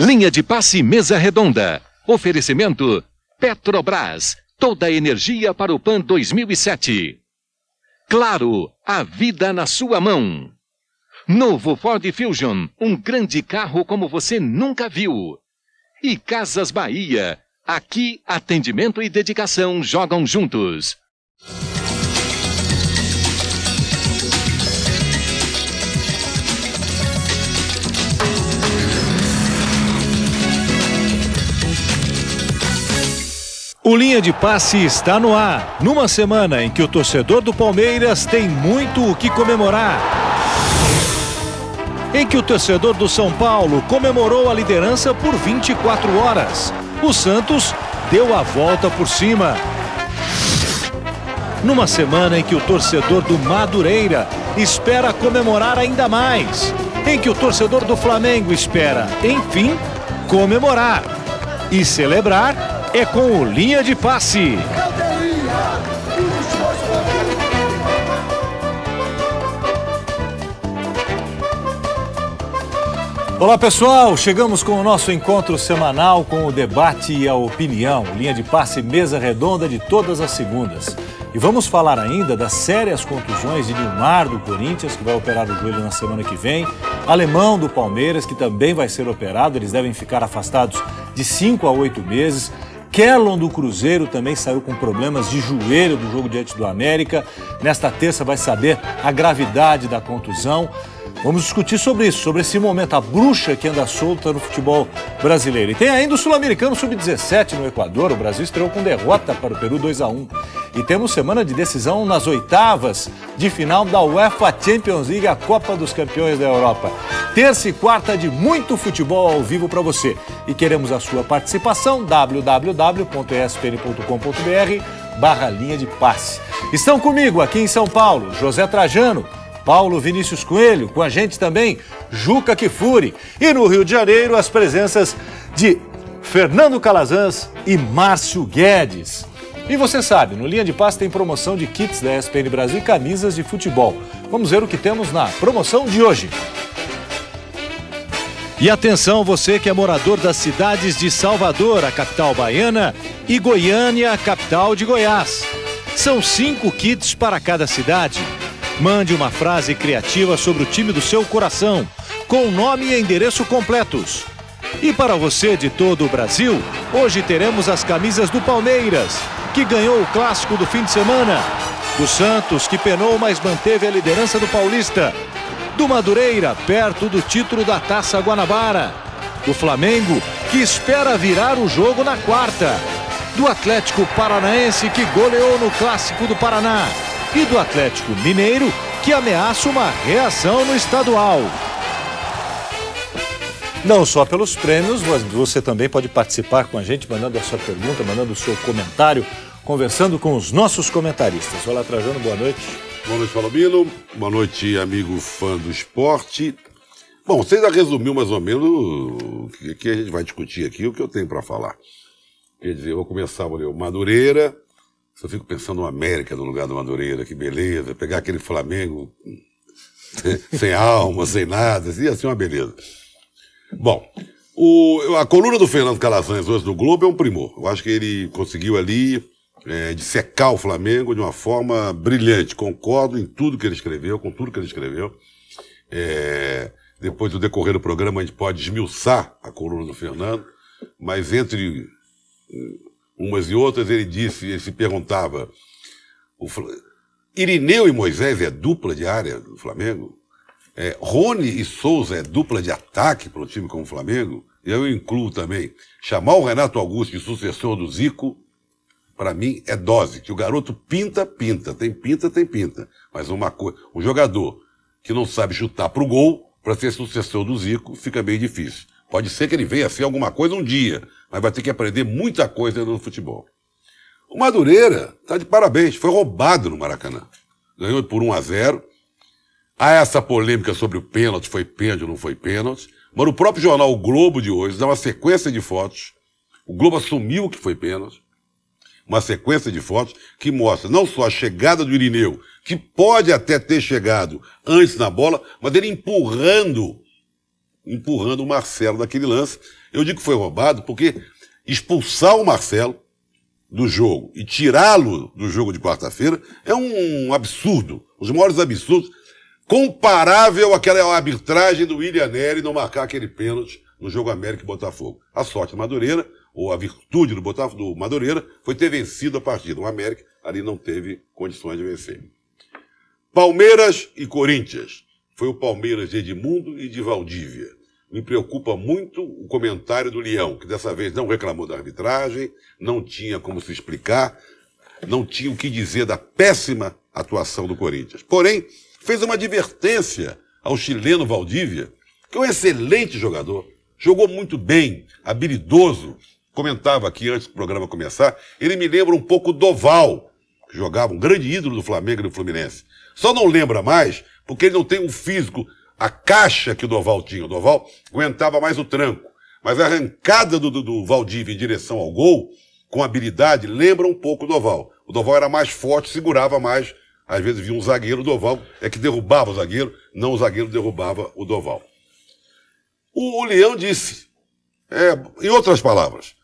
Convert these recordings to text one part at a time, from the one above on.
Linha de passe mesa redonda. Oferecimento Petrobras. Toda a energia para o PAN 2007. Claro, a vida na sua mão. Novo Ford Fusion, um grande carro como você nunca viu. E Casas Bahia. Aqui, atendimento e dedicação jogam juntos. O Linha de Passe está no ar, numa semana em que o torcedor do Palmeiras tem muito o que comemorar. Em que o torcedor do São Paulo comemorou a liderança por 24 horas. O Santos deu a volta por cima. Numa semana em que o torcedor do Madureira espera comemorar ainda mais. Em que o torcedor do Flamengo espera, enfim, comemorar e celebrar é com o linha de passe. Olá pessoal, chegamos com o nosso encontro semanal com o debate e a opinião, linha de passe mesa redonda de todas as segundas. E vamos falar ainda das sérias contusões de Nilmar do Corinthians, que vai operar o joelho na semana que vem, Alemão do Palmeiras, que também vai ser operado, eles devem ficar afastados de 5 a 8 meses, Kellon do Cruzeiro também saiu com problemas de joelho do jogo diante do América. Nesta terça vai saber a gravidade da contusão. Vamos discutir sobre isso, sobre esse momento, a bruxa que anda solta no futebol brasileiro. E tem ainda o Sul-Americano Sub-17 no Equador. O Brasil estreou com derrota para o Peru 2 a 1 E temos semana de decisão nas oitavas de final da UEFA Champions League, a Copa dos Campeões da Europa. Terça e quarta de muito futebol ao vivo para você. E queremos a sua participação, www.espn.com.br barra linha de passe. Estão comigo aqui em São Paulo, José Trajano, Paulo Vinícius Coelho, com a gente também Juca Kifuri. E no Rio de Janeiro, as presenças de Fernando Calazans e Márcio Guedes. E você sabe, no Linha de Paz tem promoção de kits da ESPN Brasil e camisas de futebol. Vamos ver o que temos na promoção de hoje. E atenção, você que é morador das cidades de Salvador, a capital baiana, e Goiânia, a capital de Goiás. São cinco kits para cada cidade Mande uma frase criativa sobre o time do seu coração, com nome e endereço completos. E para você de todo o Brasil, hoje teremos as camisas do Palmeiras, que ganhou o clássico do fim de semana, do Santos, que penou, mas manteve a liderança do Paulista, do Madureira, perto do título da Taça Guanabara, do Flamengo, que espera virar o jogo na quarta, do Atlético Paranaense, que goleou no clássico do Paraná e do Atlético Mineiro, que ameaça uma reação no estadual. Não só pelos prêmios, mas você também pode participar com a gente, mandando a sua pergunta, mandando o seu comentário, conversando com os nossos comentaristas. Olá, Trajano, boa noite. Boa noite, Palomino. Boa noite, amigo fã do esporte. Bom, você já resumiu mais ou menos o que a gente vai discutir aqui, o que eu tenho para falar. Quer dizer, eu vou começar por o Madureira, só fico pensando no América no lugar do Madureira, que beleza. Pegar aquele Flamengo sem alma, sem nada, ia ser uma beleza. Bom, o, a coluna do Fernando Calazans hoje do Globo é um primor. Eu acho que ele conseguiu ali é, dissecar o Flamengo de uma forma brilhante. Concordo em tudo que ele escreveu, com tudo que ele escreveu. É, depois do decorrer do programa a gente pode esmiuçar a coluna do Fernando, mas entre umas e outras, ele disse, ele se perguntava, o Fl... Irineu e Moisés é dupla de área do Flamengo? É, Rony e Souza é dupla de ataque para um time como o Flamengo? Eu incluo também. Chamar o Renato Augusto de sucessor do Zico, para mim, é dose. Que o garoto pinta, pinta. Tem pinta, tem pinta. Mas uma coisa, um jogador que não sabe chutar para o gol, para ser sucessor do Zico, fica meio difícil. Pode ser que ele venha a assim ser alguma coisa um dia, mas vai ter que aprender muita coisa no futebol. O Madureira está de parabéns, foi roubado no Maracanã. Ganhou por 1 a 0. Há essa polêmica sobre o pênalti, foi pênalti ou não foi pênalti. Mas no próprio jornal o Globo de hoje dá uma sequência de fotos. O Globo assumiu que foi pênalti. Uma sequência de fotos que mostra não só a chegada do Irineu, que pode até ter chegado antes na bola, mas ele empurrando empurrando o Marcelo naquele lance. Eu digo que foi roubado porque expulsar o Marcelo do jogo e tirá-lo do jogo de quarta-feira é um absurdo, os maiores absurdos, comparável àquela arbitragem do William Nery não marcar aquele pênalti no jogo América e Botafogo. A sorte do Madureira, ou a virtude do, Botafogo, do Madureira, foi ter vencido a partida. O América ali não teve condições de vencer. Palmeiras e Corinthians. Foi o Palmeiras de Edmundo e de Valdívia me preocupa muito o comentário do Leão, que dessa vez não reclamou da arbitragem, não tinha como se explicar, não tinha o que dizer da péssima atuação do Corinthians. Porém, fez uma advertência ao chileno Valdívia, que é um excelente jogador, jogou muito bem, habilidoso. Comentava aqui antes do programa começar, ele me lembra um pouco Doval, que jogava um grande ídolo do Flamengo e do Fluminense. Só não lembra mais porque ele não tem um físico a caixa que o Doval tinha. O Doval aguentava mais o tranco. Mas a arrancada do, do, do em direção ao gol, com habilidade, lembra um pouco o Doval. O Doval era mais forte, segurava mais. Às vezes via um zagueiro, o Doval é que derrubava o zagueiro, não o zagueiro derrubava o Doval. O, o Leão disse, é, em outras palavras,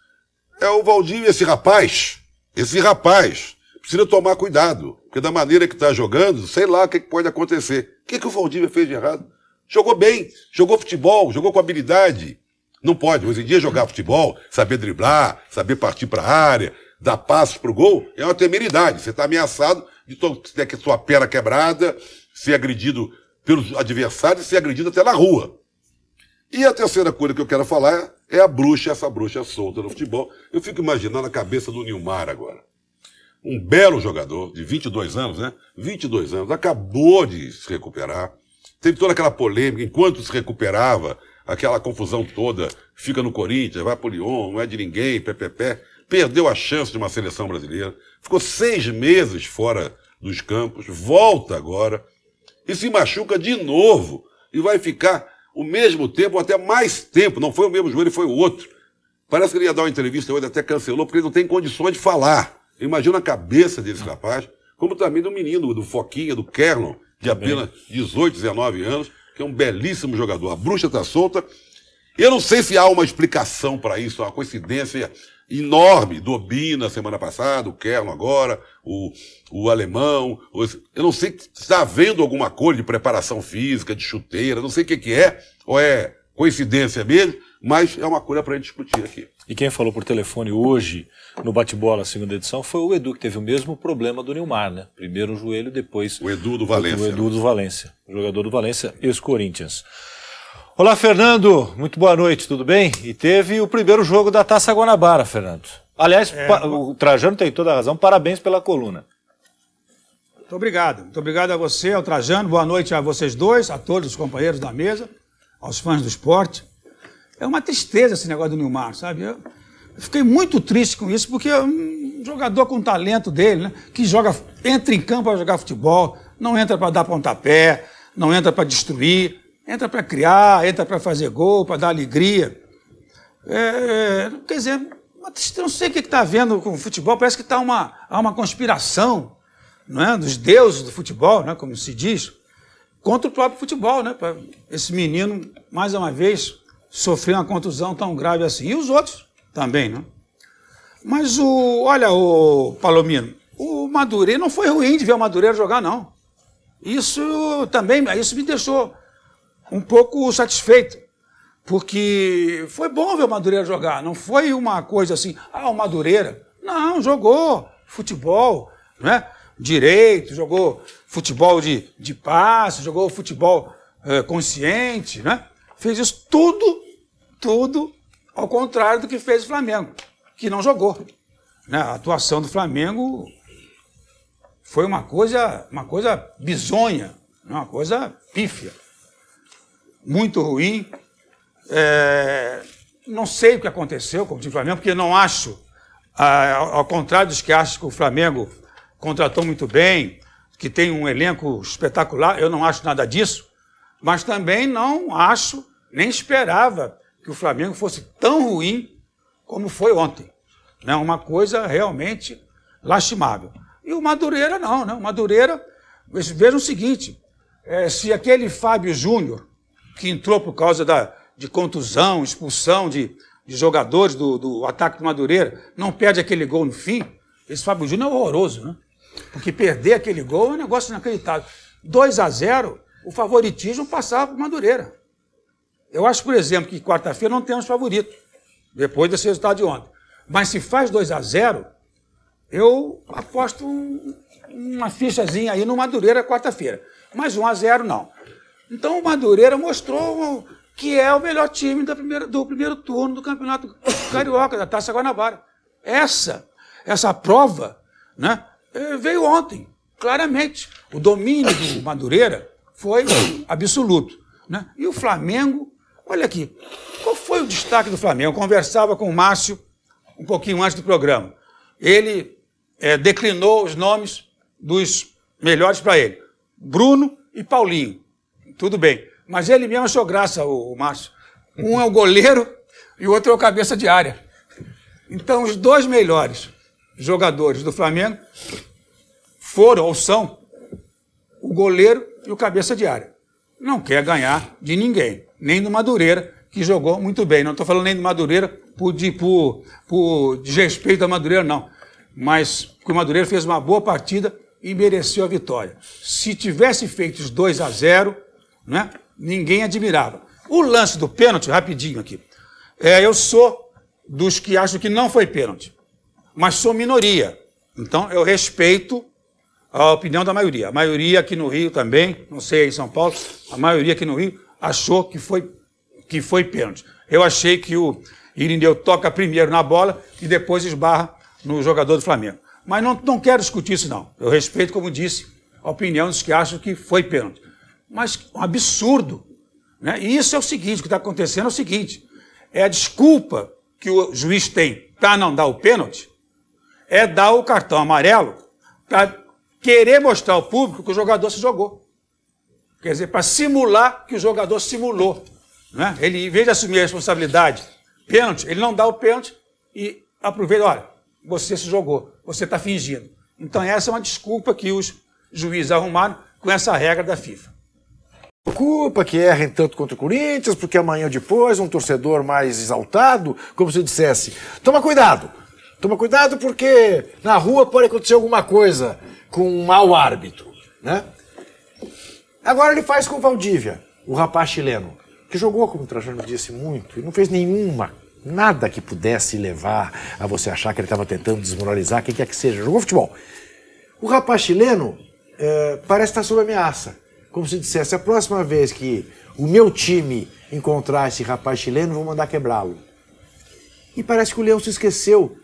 é o Valdivia, esse rapaz, esse rapaz, precisa tomar cuidado, porque da maneira que está jogando, sei lá o que, que pode acontecer. O que, que o Valdivia fez de errado? Jogou bem, jogou futebol, jogou com habilidade. Não pode. Hoje em dia jogar futebol, saber driblar, saber partir para a área, dar passos para o gol, é uma temeridade. Você está ameaçado de ter que sua perna quebrada, ser agredido pelos adversários, ser agredido até na rua. E a terceira coisa que eu quero falar é a bruxa, essa bruxa solta no futebol. Eu fico imaginando a cabeça do Nilmar agora. Um belo jogador, de 22 anos, né? 22 anos, acabou de se recuperar, Teve toda aquela polêmica, enquanto se recuperava, aquela confusão toda, fica no Corinthians, vai pro Lyon, não é de ninguém, pé, pé pé Perdeu a chance de uma seleção brasileira, ficou seis meses fora dos campos, volta agora e se machuca de novo e vai ficar o mesmo tempo, ou até mais tempo. Não foi o mesmo joelho, foi o outro. Parece que ele ia dar uma entrevista hoje, até cancelou, porque ele não tem condições de falar. Imagina a cabeça desse rapaz, como também do menino, do Foquinha, do Kerlon, de apenas 18, 19 anos, que é um belíssimo jogador. A bruxa está solta. Eu não sei se há uma explicação para isso, uma coincidência enorme do Obina semana passada, o Kerno agora, o, o alemão. O, eu não sei se está havendo alguma coisa de preparação física, de chuteira, não sei o que, que é, ou é coincidência mesmo, mas é uma coisa para a gente discutir aqui. E quem falou por telefone hoje no bate-bola, segunda edição, foi o Edu, que teve o mesmo problema do Neymar, né? Primeiro o joelho, depois. O Edu do Valência. O Edu né? do Valência, jogador do Valência, ex-Corinthians. Olá, Fernando. Muito boa noite, tudo bem? E teve o primeiro jogo da Taça Guanabara, Fernando. Aliás, é, o Trajano tem toda a razão. Parabéns pela coluna. Muito obrigado. Muito obrigado a você, ao Trajano. Boa noite a vocês dois, a todos os companheiros da mesa, aos fãs do esporte. É uma tristeza esse negócio do Nilmar, sabe? Eu fiquei muito triste com isso, porque é um jogador com o talento dele, né? Que joga, entra em campo para jogar futebol, não entra para dar pontapé, não entra para destruir, entra para criar, entra para fazer gol, para dar alegria. É, é, quer dizer, não sei o que está havendo com o futebol, parece que está uma, há uma conspiração não é? dos deuses do futebol, né? como se diz, contra o próprio futebol. Né? esse menino, mais uma vez, sofrer uma contusão tão grave assim. E os outros também, né? Mas o, olha, o Palomino, o Madureira não foi ruim de ver o Madureira jogar, não. Isso também, isso me deixou um pouco satisfeito, porque foi bom ver o Madureira jogar, não foi uma coisa assim, ah, o Madureira. Não, jogou futebol, né? direito, jogou futebol de, de passe, jogou futebol eh, é, consciente, né? fez isso tudo tudo ao contrário do que fez o Flamengo, que não jogou. Né? A atuação do Flamengo foi uma coisa, uma coisa bizonha, né? uma coisa pífia, muito ruim. É, não sei o que aconteceu com o time do Flamengo, porque não acho, ao contrário dos que acham que o Flamengo contratou muito bem, que tem um elenco espetacular, eu não acho nada disso, mas também não acho, nem esperava que o Flamengo fosse tão ruim como foi ontem. Né? Uma coisa realmente lastimável. E o Madureira não, né? O Madureira, vejam o seguinte, é, se aquele Fábio Júnior, que entrou por causa da, de contusão, expulsão de, de jogadores do, do, ataque do Madureira, não perde aquele gol no fim, esse Fábio Júnior é horroroso, né? Porque perder aquele gol é um negócio inacreditável. 2 a 0 o favoritismo passava para o Madureira. Eu acho, por exemplo, que quarta-feira não temos favorito, depois desse resultado de ontem. Mas se faz 2 a 0 eu aposto um, uma fichazinha aí no Madureira quarta-feira. Mas 1 um a 0 não. Então o Madureira mostrou que é o melhor time da primeira, do primeiro turno do Campeonato Carioca, da Taça Guanabara. Essa, essa prova né, eh, veio ontem, claramente. O domínio do Madureira foi absoluto. Né? E o Flamengo Olha aqui, qual foi o destaque do Flamengo? Eu conversava com o Márcio um pouquinho antes do programa. Ele é, declinou os nomes dos melhores para ele: Bruno e Paulinho. Tudo bem. Mas ele mesmo achou graça, o, o Márcio. Um é o goleiro e o outro é o cabeça de área. Então, os dois melhores jogadores do Flamengo foram ou são o goleiro e o cabeça de área. Não quer ganhar de ninguém nem do Madureira, que jogou muito bem. Não estou falando nem do Madureira por, de, por, por desrespeito ao Madureira, não. Mas porque o Madureira fez uma boa partida e mereceu a vitória. Se tivesse feito os 2 a 0 né, ninguém admirava. O lance do pênalti, rapidinho aqui. É, eu sou dos que acham que não foi pênalti, mas sou minoria. Então eu respeito a opinião da maioria. A maioria aqui no Rio também, não sei em São Paulo, a maioria aqui no Rio achou que foi, que foi pênalti. Eu achei que o Irineu toca primeiro na bola e depois esbarra no jogador do Flamengo. Mas não, não quero discutir isso, não. Eu respeito, como disse, a opinião dos que acham que foi pênalti. Mas um absurdo. Né? E isso é o seguinte: o que está acontecendo é o seguinte: é a desculpa que o juiz tem para não dar o pênalti, é dar o cartão amarelo para querer mostrar ao público que o jogador se jogou. Quer dizer, para simular que o jogador simulou. Né? Ele, em vez de assumir a responsabilidade, pênalti, ele não dá o pênalti e aproveita, olha, você se jogou, você está fingindo. Então essa é uma desculpa que os juízes arrumaram com essa regra da FIFA. Culpa que errem tanto contra o Corinthians, porque amanhã ou depois um torcedor mais exaltado, como se dissesse, toma cuidado, toma cuidado porque na rua pode acontecer alguma coisa com um mau árbitro, né? Agora ele faz com o Valdívia, o rapaz chileno, que jogou, como o Trajano disse, muito e não fez nenhuma, nada que pudesse levar a você achar que ele estava tentando desmoralizar quem quer que seja. Jogou futebol. O rapaz chileno é, parece estar sob ameaça. Como se dissesse, a próxima vez que o meu time encontrar esse rapaz chileno, vou mandar quebrá-lo. E parece que o Leão se esqueceu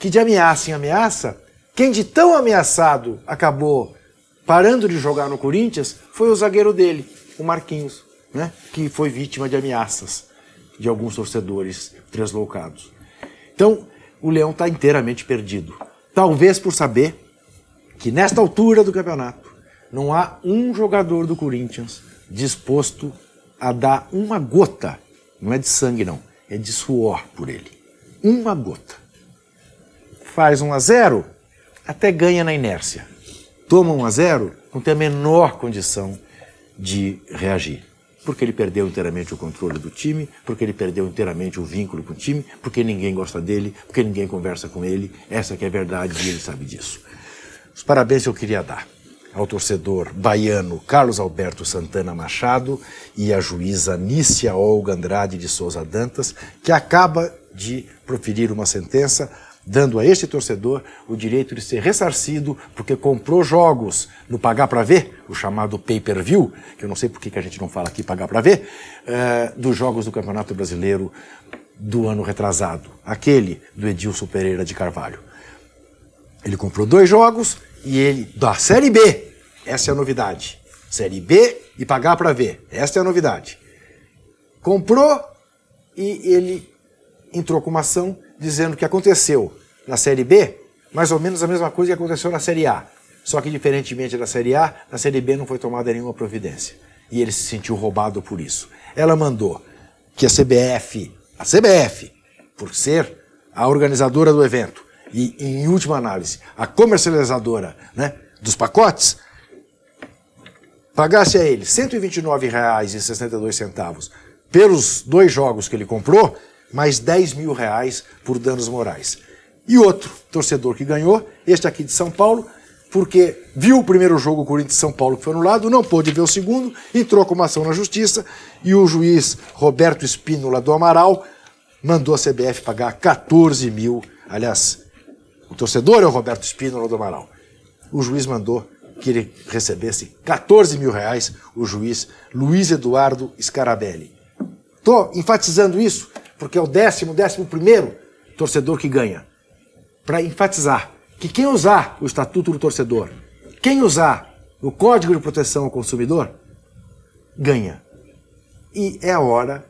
que de ameaça em ameaça, quem de tão ameaçado acabou parando de jogar no Corinthians foi o zagueiro dele, o Marquinhos, né? que foi vítima de ameaças de alguns torcedores translocados. Então, o Leão está inteiramente perdido. Talvez por saber que nesta altura do campeonato não há um jogador do Corinthians disposto a dar uma gota, não é de sangue não, é de suor por ele. Uma gota. Faz 1 um a 0, até ganha na inércia toma 1 a 0, não tem a menor condição de reagir. Porque ele perdeu inteiramente o controle do time, porque ele perdeu inteiramente o vínculo com o time, porque ninguém gosta dele, porque ninguém conversa com ele. Essa que é a verdade e ele sabe disso. Os parabéns que eu queria dar ao torcedor baiano Carlos Alberto Santana Machado e à juíza Nícia Olga Andrade de Souza Dantas, que acaba de proferir uma sentença dando a este torcedor o direito de ser ressarcido porque comprou jogos no pagar para ver, o chamado pay-per-view, que eu não sei por que a gente não fala aqui pagar para ver, uh, dos jogos do Campeonato Brasileiro do ano retrasado, aquele do Edilson Pereira de Carvalho. Ele comprou dois jogos e ele da Série B. Essa é a novidade. Série B e pagar para ver. Esta é a novidade. Comprou e ele entrou com uma ação dizendo que aconteceu na Série B mais ou menos a mesma coisa que aconteceu na Série A. Só que, diferentemente da Série A, na Série B não foi tomada nenhuma providência. E ele se sentiu roubado por isso. Ela mandou que a CBF, a CBF, por ser a organizadora do evento e, em última análise, a comercializadora né, dos pacotes, pagasse a ele R$ 129,62 pelos dois jogos que ele comprou mais 10 mil reais por danos morais. E outro torcedor que ganhou, este aqui de São Paulo, porque viu o primeiro jogo Corinthians-São Paulo que foi anulado, não pôde ver o segundo, entrou com uma ação na justiça e o juiz Roberto Espínola do Amaral mandou a CBF pagar 14 mil. Aliás, o torcedor é o Roberto Espínola do Amaral. O juiz mandou que ele recebesse 14 mil reais, o juiz Luiz Eduardo Scarabelli. Estou enfatizando isso porque é o décimo, décimo primeiro torcedor que ganha. Para enfatizar que quem usar o Estatuto do Torcedor, quem usar o Código de Proteção ao Consumidor, ganha. E é a hora